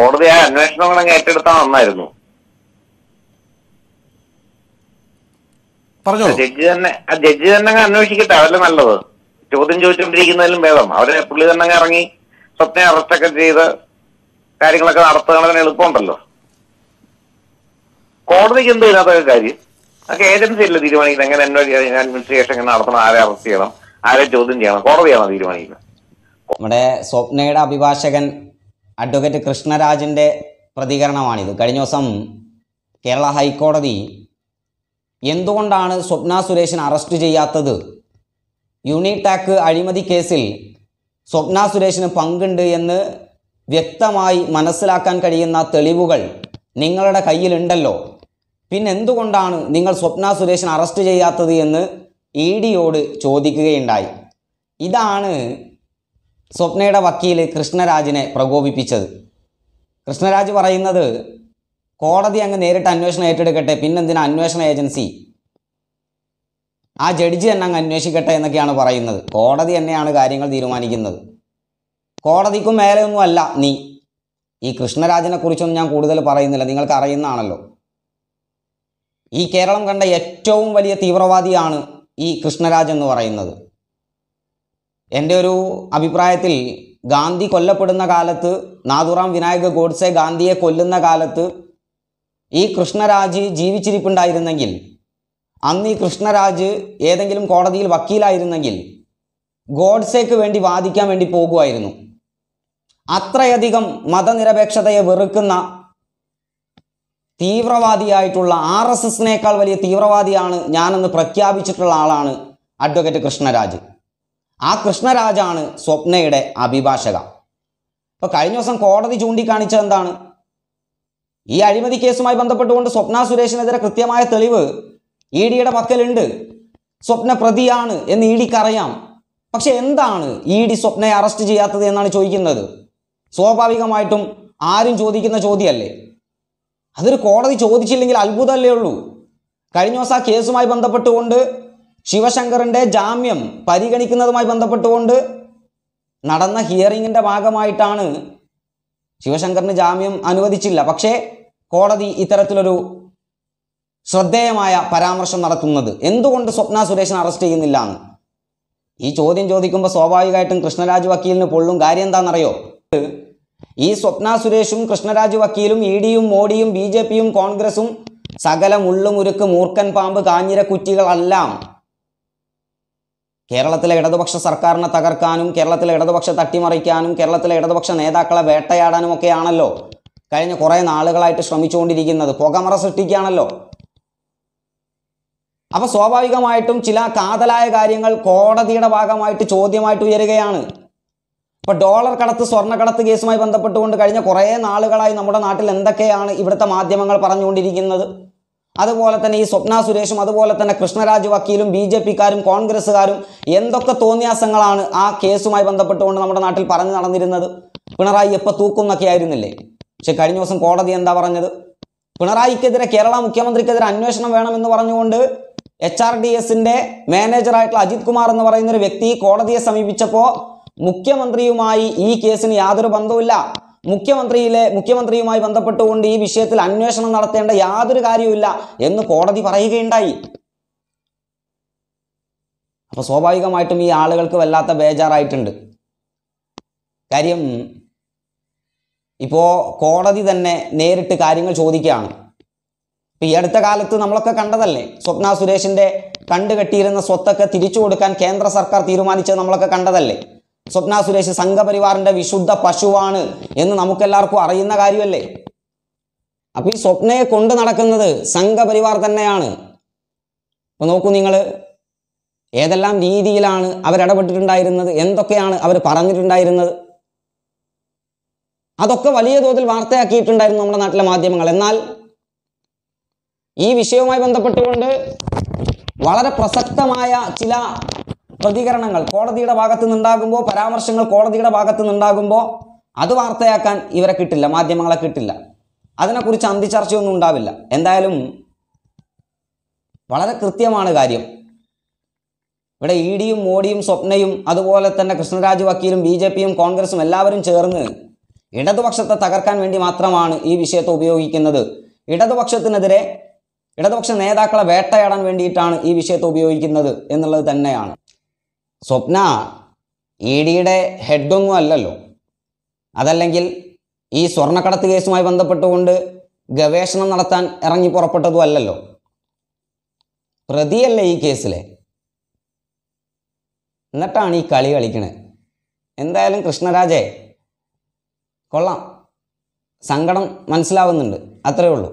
കോടതി ആ അന്വേഷണം കൂടെ ഏറ്റെടുത്താൽ നന്നായിരുന്നു ജഡ്ജി തന്നെ ആ ജഡ്ജി തന്നെ അങ്ങ് അന്വേഷിക്കട്ടെ അതല്ല നല്ലത് ചോദ്യം ചോദിച്ചുകൊണ്ടിരിക്കുന്നതിലും ഭേദം അവരെ പുള്ളി തന്നെ അങ്ങ് ഇറങ്ങി സ്വപ്നം അറസ്റ്റൊക്കെ ചെയ്ത് കാര്യങ്ങളൊക്കെ നടത്തുകയാണെങ്കിൽ എളുപ്പമുണ്ടല്ലോ കോടതിക്ക് എന്ത് ഇതിനകത്തൊക്കെ കാര്യം അതൊക്കെ ഏജൻസി അല്ലേ തീരുമാനിക്കുന്നത് എങ്ങനെ അന്വേഷിക്കണം അഡ്മിനിസ്ട്രേഷൻ എങ്ങനെ നടത്തണം ആരെ അറസ്റ്റ് ചെയ്യണം ആരെ ചോദ്യം ചെയ്യണം കോടതിയാണോ തീരുമാനിക്കുന്നത് നമ്മുടെ സ്വപ്നയുടെ അഭിഭാഷകൻ അഡ്വക്കേറ്റ് കൃഷ്ണരാജിൻ്റെ പ്രതികരണമാണിത് കഴിഞ്ഞ ദിവസം കേരള ഹൈക്കോടതി എന്തുകൊണ്ടാണ് സ്വപ്ന സുരേഷൻ അറസ്റ്റ് ചെയ്യാത്തത് യൂണിടാക്ക് അഴിമതി കേസിൽ സ്വപ്ന സുരേഷിന് പങ്കുണ്ട് എന്ന് വ്യക്തമായി മനസ്സിലാക്കാൻ കഴിയുന്ന തെളിവുകൾ നിങ്ങളുടെ കയ്യിലുണ്ടല്ലോ പിന്നെന്തുകൊണ്ടാണ് നിങ്ങൾ സ്വപ്ന സുരേഷിനെ അറസ്റ്റ് ചെയ്യാത്തത് എന്ന് ഇ ഡിയോട് ചോദിക്കുകയുണ്ടായി ഇതാണ് സ്വപ്നയുടെ വക്കീൽ കൃഷ്ണരാജിനെ പ്രകോപിപ്പിച്ചത് കൃഷ്ണരാജ് പറയുന്നത് കോടതി അങ്ങ് നേരിട്ട് അന്വേഷണം ഏറ്റെടുക്കട്ടെ പിന്നെന്തിനാ അന്വേഷണ ഏജൻസി ആ ജഡ്ജി തന്നെ അങ്ങ് അന്വേഷിക്കട്ടെ എന്നൊക്കെയാണ് പറയുന്നത് കോടതി തന്നെയാണ് കാര്യങ്ങൾ തീരുമാനിക്കുന്നത് കോടതിക്കും മേലെയൊന്നുമല്ല നീ ഈ കൃഷ്ണരാജിനെ കുറിച്ചൊന്നും ഞാൻ കൂടുതൽ പറയുന്നില്ല നിങ്ങൾക്ക് അറിയുന്നതാണല്ലോ ഈ കേരളം കണ്ട ഏറ്റവും വലിയ തീവ്രവാദിയാണ് ഈ കൃഷ്ണരാജ് എന്ന് പറയുന്നത് എൻ്റെ ഒരു അഭിപ്രായത്തിൽ ഗാന്ധി കൊല്ലപ്പെടുന്ന കാലത്ത് നാഥുറാം വിനായക ഗോഡ്സെ ഗാന്ധിയെ കൊല്ലുന്ന കാലത്ത് ഈ കൃഷ്ണരാജ് ജീവിച്ചിരിപ്പുണ്ടായിരുന്നെങ്കിൽ അന്ന് ഈ കൃഷ്ണരാജ് ഏതെങ്കിലും കോടതിയിൽ വക്കീലായിരുന്നെങ്കിൽ ഗോഡ്സേക്ക് വേണ്ടി വാദിക്കാൻ വേണ്ടി പോകുമായിരുന്നു അത്രയധികം മതനിരപേക്ഷതയെ വെറുക്കുന്ന തീവ്രവാദിയായിട്ടുള്ള ആർ എസ് എസിനേക്കാൾ വലിയ തീവ്രവാദിയാണ് ഞാനെന്ന് പ്രഖ്യാപിച്ചിട്ടുള്ള ആളാണ് അഡ്വക്കേറ്റ് കൃഷ്ണരാജ് ആ കൃഷ്ണരാജാണ് സ്വപ്നയുടെ അഭിഭാഷക ഇപ്പോൾ കഴിഞ്ഞ ദിവസം കോടതി ചൂണ്ടിക്കാണിച്ചത് എന്താണ് ഈ അഴിമതി കേസുമായി ബന്ധപ്പെട്ടുകൊണ്ട് സ്വപ്ന സുരേഷിനെതിരെ കൃത്യമായ തെളിവ് ഇ ഡിയുടെ പക്കലുണ്ട് സ്വപ്ന പ്രതിയാണ് എന്ന് ഇ ഡിക്കറിയാം പക്ഷെ എന്താണ് ഇ ഡി സ്വപ്നയെ അറസ്റ്റ് ചെയ്യാത്തത് എന്നാണ് ചോദിക്കുന്നത് സ്വാഭാവികമായിട്ടും ആരും ചോദിക്കുന്ന ചോദ്യമല്ലേ അതൊരു കോടതി ചോദിച്ചില്ലെങ്കിൽ അത്ഭുതമല്ലേ ഉള്ളൂ കഴിഞ്ഞ ദിവസം ആ കേസുമായി ബന്ധപ്പെട്ടുകൊണ്ട് ശിവശങ്കറിൻ്റെ ജാമ്യം പരിഗണിക്കുന്നതുമായി ബന്ധപ്പെട്ടുകൊണ്ട് നടന്ന ഹിയറിങ്ങിൻ്റെ ഭാഗമായിട്ടാണ് ശിവശങ്കറിന് ജാമ്യം അനുവദിച്ചില്ല പക്ഷേ കോടതി ഇത്തരത്തിലൊരു ശ്രദ്ധേയമായ പരാമർശം നടത്തുന്നത് എന്തുകൊണ്ട് സ്വപ്ന സുരേഷിനെ അറസ്റ്റ് ചെയ്യുന്നില്ല എന്ന് ഈ ചോദ്യം ചോദിക്കുമ്പോൾ സ്വാഭാവികമായിട്ടും കൃഷ്ണരാജ് വക്കീലിന് പൊള്ളും കാര്യം എന്താണെന്നറിയോ ഈ സ്വപ്ന സുരേഷും കൃഷ്ണരാജ് വക്കീലും ഇ ഡിയും മോഡിയും ബി ജെ പിയും കോൺഗ്രസും സകല മുള്ളുമുരുക്ക് മൂർക്കൻ പാമ്പ് കാഞ്ഞിരക്കുറ്റികളെല്ലാം കേരളത്തിലെ ഇടതുപക്ഷ സർക്കാരിനെ തകർക്കാനും കേരളത്തിലെ ഇടതുപക്ഷ തട്ടിമറിക്കാനും കേരളത്തിലെ ഇടതുപക്ഷ നേതാക്കളെ വേട്ടയാടാനും ഒക്കെയാണല്ലോ കഴിഞ്ഞ കുറേ നാളുകളായിട്ട് ശ്രമിച്ചുകൊണ്ടിരിക്കുന്നത് പുകമറ സൃഷ്ടിക്കുകയാണല്ലോ അപ്പോൾ സ്വാഭാവികമായിട്ടും ചില കാതലായ കാര്യങ്ങൾ കോടതിയുടെ ഭാഗമായിട്ട് ചോദ്യമായിട്ട് ഉയരുകയാണ് അപ്പോൾ ഡോളർ കടത്ത് സ്വർണ്ണക്കടത്ത് കേസുമായി ബന്ധപ്പെട്ടുകൊണ്ട് കഴിഞ്ഞ കുറേ നാളുകളായി നമ്മുടെ നാട്ടിൽ എന്തൊക്കെയാണ് ഇവിടുത്തെ മാധ്യമങ്ങൾ പറഞ്ഞുകൊണ്ടിരിക്കുന്നത് അതുപോലെ തന്നെ ഈ സ്വപ്ന സുരേഷും അതുപോലെ തന്നെ കൃഷ്ണരാജ് വക്കീലും ബി ജെ പിക്കാരും കോൺഗ്രസ്സുകാരും എന്തൊക്കെ തോന്നിയാസങ്ങളാണ് ആ കേസുമായി ബന്ധപ്പെട്ടുകൊണ്ട് നമ്മുടെ നാട്ടിൽ പറഞ്ഞു നടന്നിരുന്നത് പിണറായി എപ്പോൾ എന്നൊക്കെ ആയിരുന്നില്ലേ പക്ഷെ കഴിഞ്ഞ ദിവസം കോടതി എന്താ പറഞ്ഞത് പിണറായിക്കെതിരെ കേരള മുഖ്യമന്ത്രിക്കെതിരെ അന്വേഷണം വേണമെന്ന് പറഞ്ഞുകൊണ്ട് എച്ച് ആർ ഡി എസിൻ്റെ മാനേജറായിട്ടുള്ള അജിത് കുമാർ എന്ന് പറയുന്ന ഒരു വ്യക്തി കോടതിയെ സമീപിച്ചപ്പോൾ മുഖ്യമന്ത്രിയുമായി ഈ കേസിന് യാതൊരു ബന്ധവുമില്ല മുഖ്യമന്ത്രിയിലെ മുഖ്യമന്ത്രിയുമായി ബന്ധപ്പെട്ടുകൊണ്ട് ഈ വിഷയത്തിൽ അന്വേഷണം നടത്തേണ്ട യാതൊരു കാര്യവുമില്ല എന്ന് കോടതി പറയുകയുണ്ടായി അപ്പോൾ സ്വാഭാവികമായിട്ടും ഈ ആളുകൾക്ക് വല്ലാത്ത ബേജാറായിട്ടുണ്ട് കാര്യം ഇപ്പോ കോടതി തന്നെ നേരിട്ട് കാര്യങ്ങൾ ചോദിക്കുകയാണ് ഇപ്പൊ ഈ അടുത്ത കാലത്ത് നമ്മളൊക്കെ കണ്ടതല്ലേ സ്വപ്ന സുരേഷിന്റെ കണ്ടുകെട്ടിയിരുന്ന സ്വത്തൊക്കെ തിരിച്ചു കൊടുക്കാൻ കേന്ദ്ര സർക്കാർ തീരുമാനിച്ചത് നമ്മളൊക്കെ കണ്ടതല്ലേ സ്വപ്ന സുരേഷ് സംഘപരിവാറിന്റെ വിശുദ്ധ പശുവാണ് എന്ന് നമുക്കെല്ലാവർക്കും അറിയുന്ന കാര്യമല്ലേ അപ്പൊ ഈ സ്വപ്നയെ കൊണ്ട് നടക്കുന്നത് സംഘപരിവാർ തന്നെയാണ് അപ്പൊ നോക്കൂ നിങ്ങൾ ഏതെല്ലാം രീതിയിലാണ് അവരിടപെട്ടിട്ടുണ്ടായിരുന്നത് എന്തൊക്കെയാണ് അവർ പറഞ്ഞിട്ടുണ്ടായിരുന്നത് അതൊക്കെ വലിയ തോതിൽ വാർത്തയാക്കിയിട്ടുണ്ടായിരുന്നു നമ്മുടെ നാട്ടിലെ മാധ്യമങ്ങൾ എന്നാൽ ഈ വിഷയവുമായി ബന്ധപ്പെട്ടുകൊണ്ട് വളരെ പ്രസക്തമായ ചില പ്രതികരണങ്ങൾ കോടതിയുടെ ഭാഗത്തു നിന്നുണ്ടാകുമ്പോൾ പരാമർശങ്ങൾ കോടതിയുടെ ഭാഗത്തു നിന്നുണ്ടാകുമ്പോൾ അത് വാർത്തയാക്കാൻ ഇവരെ കിട്ടില്ല മാധ്യമങ്ങളെ കിട്ടില്ല അതിനെക്കുറിച്ച് അന്തിചർച്ചയൊന്നും ഉണ്ടാവില്ല എന്തായാലും വളരെ കൃത്യമാണ് കാര്യം ഇവിടെ ഇ ഡിയും മോഡിയും സ്വപ്നയും അതുപോലെ തന്നെ കൃഷ്ണരാജ് വക്കീലും ബി ജെ പിയും കോൺഗ്രസും എല്ലാവരും ചേർന്ന് ഇടതുപക്ഷത്തെ തകർക്കാൻ വേണ്ടി മാത്രമാണ് ഈ വിഷയത്തെ ഉപയോഗിക്കുന്നത് ഇടതുപക്ഷത്തിനെതിരെ ഇടതുപക്ഷ നേതാക്കളെ വേട്ടയാടാൻ വേണ്ടിയിട്ടാണ് ഈ വിഷയത്തെ ഉപയോഗിക്കുന്നത് എന്നുള്ളത് തന്നെയാണ് സ്വപ്ന ഇ ഡിയുടെ ഹെഡൊന്നും അല്ലല്ലോ അതല്ലെങ്കിൽ ഈ സ്വർണ്ണക്കടത്ത് കേസുമായി ബന്ധപ്പെട്ടുകൊണ്ട് ഗവേഷണം നടത്താൻ ഇറങ്ങി പുറപ്പെട്ടതും അല്ലല്ലോ പ്രതിയല്ലേ ഈ കേസിലെ എന്നിട്ടാണ് ഈ കളി കളിക്കണത് എന്തായാലും കൃഷ്ണരാജേ കൊള്ളാം സങ്കടം മനസ്സിലാവുന്നുണ്ട് അത്രയേ ഉള്ളൂ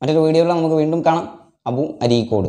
മറ്റൊരു വീഡിയോയിൽ നമുക്ക് വീണ്ടും കാണാം അബു അരീക്കോട്